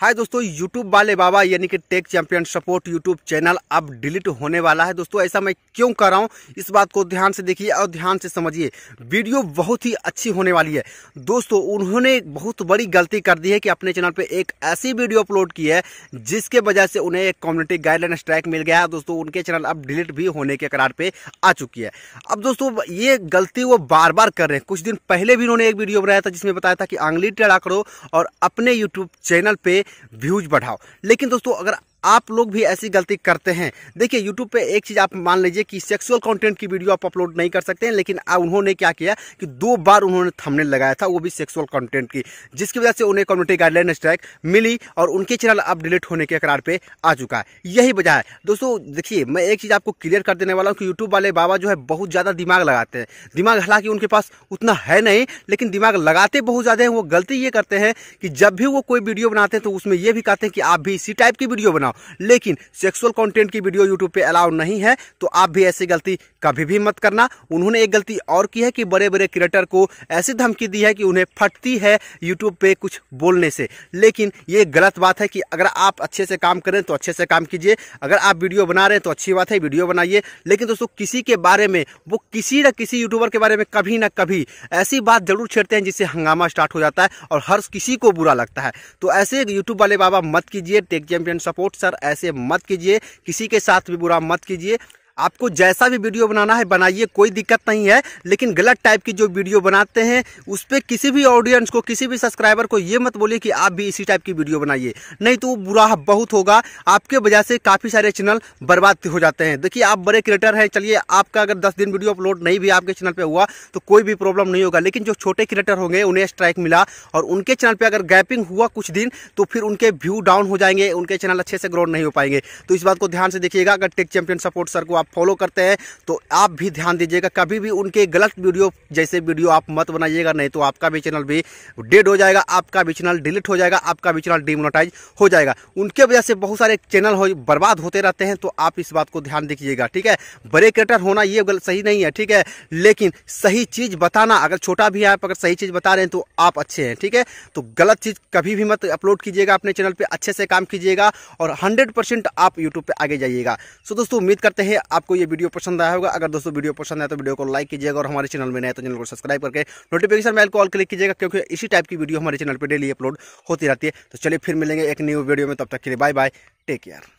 हाय दोस्तों यूट्यूब वाले बाबा यानी कि tech champion support YouTube channel अब डिलीट होने वाला है दोस्तों ऐसा मैं क्यों कर रहा हूँ इस बात को ध्यान से देखिए और ध्यान से समझिए वीडियो बहुत ही अच्छी होने वाली है दोस्तों उन्होंने बहुत बड़ी गलती कर दी है कि अपने चैनल पे एक ऐसी वीडियो अपलोड की है जिसके वजह से उन्हें एक कम्युनिटी गाइडलाइन स्ट्राइक मिल गया है दोस्तों उनके चैनल अब डिलीट भी होने के करार पर आ चुकी है अब दोस्तों ये गलती वो बार बार कर रहे हैं कुछ दिन पहले भी उन्होंने एक वीडियो बनाया था जिसमें बताया था कि आंगली टेड़ा करो और अपने यूट्यूब चैनल पर व्यूज बढ़ाओ लेकिन दोस्तों अगर आप लोग भी ऐसी गलती करते हैं देखिए यूट्यूब पे एक चीज़ आप मान लीजिए कि सेक्सुअल कंटेंट की वीडियो आप अपलोड नहीं कर सकते हैं लेकिन उन्होंने क्या किया कि दो बार उन्होंने थमने लगाया था वो भी सेक्सुअल कंटेंट की जिसकी वजह से उन्हें कम्युनिटी गाइडलाइन स्ट्राइक मिली और उनके चैनल अब डिलीट होने के करार पर आ चुका है यही वजह है दोस्तों देखिए मैं एक चीज़ आपको क्लियर कर देने वाला हूँ कि यूट्यूब वाले बाबा जो है बहुत ज़्यादा दिमाग लगाते हैं दिमाग हालांकि उनके पास उतना है नहीं लेकिन दिमाग लगाते बहुत ज़्यादा है वो गलती ये करते हैं कि जब भी वो कोई वीडियो बनाते हैं तो उसमें यह भी कहते हैं कि आप भी इसी टाइप की वीडियो बनाओ बनाओ लेकिन सेक्सुअल कंटेंट की वीडियो यूट्यूब पे अलाउ नहीं है तो आप भी ऐसी गलती कभी भी मत करना उन्होंने एक गलती और की है कि बड़े बड़े क्रिएटर को ऐसी धमकी दी है कि उन्हें फटती है यूट्यूब पे कुछ बोलने से लेकिन ये गलत बात है कि अगर आप अच्छे से काम करें तो अच्छे से काम कीजिए अगर आप वीडियो बना रहे हैं तो अच्छी बात है वीडियो बनाइए लेकिन दोस्तों किसी के बारे में वो किसी न किसी यूट्यूबर के बारे में कभी ना कभी ऐसी बात जरूर छेड़ते हैं जिससे हंगामा स्टार्ट हो जाता है और हर किसी को बुरा लगता है तो ऐसे यूट्यूब वाले बाबा मत कीजिए टेक चैम्पियन सपोर्ट सर ऐसे मत कीजिए किसी के साथ भी बुरा मत कीजिए आपको जैसा भी वीडियो बनाना है बनाइए कोई दिक्कत नहीं है लेकिन गलत टाइप की जो वीडियो बनाते हैं उस पर किसी भी ऑडियंस को किसी भी सब्सक्राइबर को ये मत बोलिए कि आप भी इसी टाइप की वीडियो बनाइए नहीं तो बुरा बहुत होगा आपके वजह से काफ़ी सारे चैनल बर्बाद हो जाते हैं देखिए आप बड़े क्रिएटर हैं चलिए आपका अगर दस दिन वीडियो अपलोड नहीं भी आपके चैनल पर हुआ तो कोई भी प्रॉब्लम नहीं होगा लेकिन जो छोटे क्रिएटर होंगे उन्हें स्ट्राइक मिला और उनके चैनल पर अगर गैपिंग हुआ कुछ दिन तो फिर उनके व्यू डाउन हो जाएंगे उनके चैनल अच्छे से ग्रो नहीं हो पाएंगे तो इस बात को ध्यान से देखिएगा अगर टेक चैंपियन सपोर्ट सर को आप फॉलो करते हैं तो आप भी ध्यान दीजिएगा कभी भी उनके गलत वीडियो जैसे वीडियो आप मत बनाइएगा नहीं तो आपका भी चैनल भी डेड हो जाएगा आपका भी चैनल डिलीट हो जाएगा आपका भी चैनल डिमोनोटाइज हो जाएगा उनके वजह से बहुत सारे चैनल हो बर्बाद होते रहते हैं तो आप इस बात को ध्यान दीजिएगा ठीक है बड़े क्रिएटर होना ये सही नहीं है ठीक है लेकिन सही चीज़ बताना अगर छोटा भी है आप अगर सही चीज़ बता रहे हैं तो आप अच्छे हैं ठीक है तो गलत चीज़ कभी भी मत अपलोड कीजिएगा अपने चैनल पर अच्छे से काम कीजिएगा और हंड्रेड आप यूट्यूब पर आगे जाइएगा सो दोस्तों उम्मीद करते हैं आपको ये वीडियो पसंद आया होगा अगर दोस्तों वीडियो पसंद आया तो वीडियो को लाइक कीजिएगा और हमारे चैनल में नए तो चैनल को सब्सक्राइब करके नोटिफिकेशन बेल को ऑल क्लिक कीजिएगा क्योंकि इसी टाइप की वीडियो हमारे चैनल पर डेली अपलोड होती रहती है तो चलिए फिर मिलेंगे एक न्यू वीडियो में तब तक के लिए बाय बाय टेक केयर